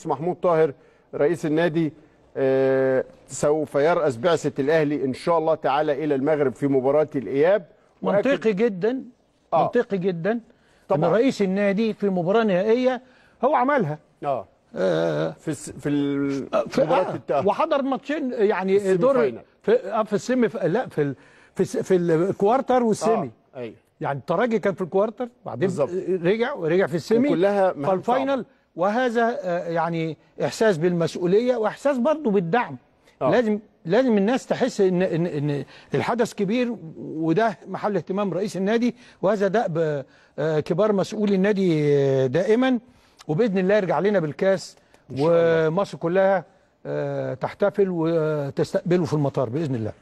القدس محمود طاهر رئيس النادي آه، سوف يرأس بعثة الأهلي إن شاء الله تعالى إلى المغرب في مباراة الإياب منطقي جدا آه. منطقي جدا طبعا أن رئيس النادي في مباراة نهائية هو عملها آه. آه في الس... في ال... آه، في مباراة آه، التأهل وحضر ماتشين يعني في دور في آه في السيمي في... لا في ال... في, س... في الكوارتر والسيمي آه. أيوه يعني الترجي كان في الكوارتر بعدين بالزبط. رجع ورجع في السيمي كلها فالفاينل صعب. وهذا آه، يعني احساس بالمسؤوليه واحساس برضه بالدعم أوه. لازم لازم الناس تحس ان ان ان الحدث كبير وده محل اهتمام رئيس النادي وهذا دأب آه، كبار مسؤولي النادي آه، دائما وباذن الله يرجع لنا بالكاس ومصر كلها تحتفل وتستقبله في المطار باذن الله